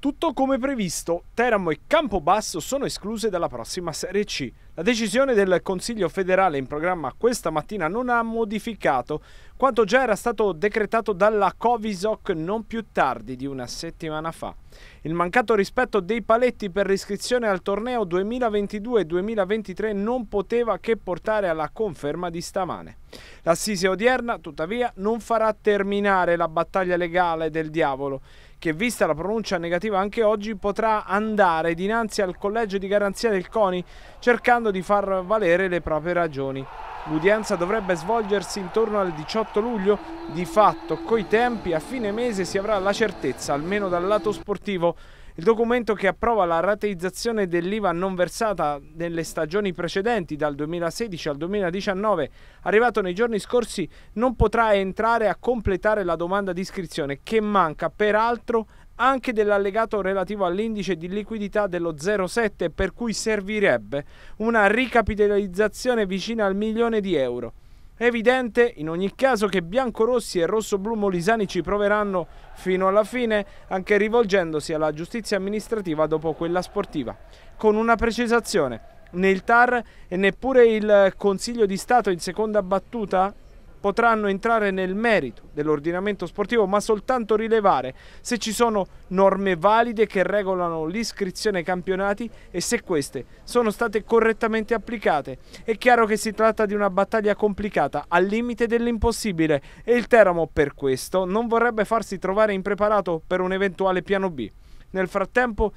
Tutto come previsto, Teramo e Campobasso sono escluse dalla prossima Serie C. La decisione del Consiglio federale in programma questa mattina non ha modificato quanto già era stato decretato dalla Covisoc non più tardi di una settimana fa. Il mancato rispetto dei paletti per l'iscrizione al torneo 2022-2023 non poteva che portare alla conferma di stamane. L'assise odierna, tuttavia, non farà terminare la battaglia legale del diavolo che vista la pronuncia negativa anche oggi potrà andare dinanzi al collegio di garanzia del CONI cercando di far valere le proprie ragioni. L'udienza dovrebbe svolgersi intorno al 18 luglio, di fatto coi tempi a fine mese si avrà la certezza, almeno dal lato sportivo, il documento che approva la rateizzazione dell'IVA non versata nelle stagioni precedenti dal 2016 al 2019, arrivato nei giorni scorsi, non potrà entrare a completare la domanda di iscrizione che manca peraltro anche dell'allegato relativo all'indice di liquidità dello 0,7 per cui servirebbe una ricapitalizzazione vicina al milione di euro. È evidente in ogni caso che biancorossi e rossoblu molisani ci proveranno fino alla fine, anche rivolgendosi alla giustizia amministrativa dopo quella sportiva. Con una precisazione, né il TAR e neppure il Consiglio di Stato in seconda battuta potranno entrare nel merito dell'ordinamento sportivo, ma soltanto rilevare se ci sono norme valide che regolano l'iscrizione ai campionati e se queste sono state correttamente applicate. È chiaro che si tratta di una battaglia complicata, al limite dell'impossibile, e il Teramo per questo non vorrebbe farsi trovare impreparato per un eventuale piano B. Nel frattempo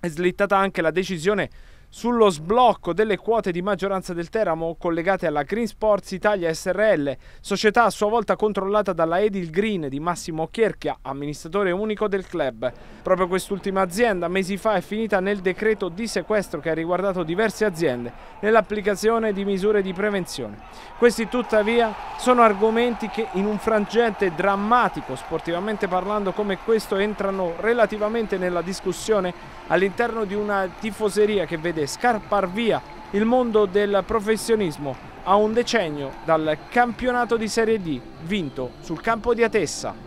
è slittata anche la decisione sullo sblocco delle quote di maggioranza del Teramo collegate alla Green Sports Italia SRL, società a sua volta controllata dalla Edil Green di Massimo Chierchia, amministratore unico del club. Proprio quest'ultima azienda mesi fa è finita nel decreto di sequestro che ha riguardato diverse aziende nell'applicazione di misure di prevenzione. Questi tuttavia sono argomenti che in un frangente drammatico sportivamente parlando come questo entrano relativamente nella discussione all'interno di una tifoseria che vede vede scarpar via il mondo del professionismo a un decennio dal campionato di Serie D vinto sul campo di Atessa.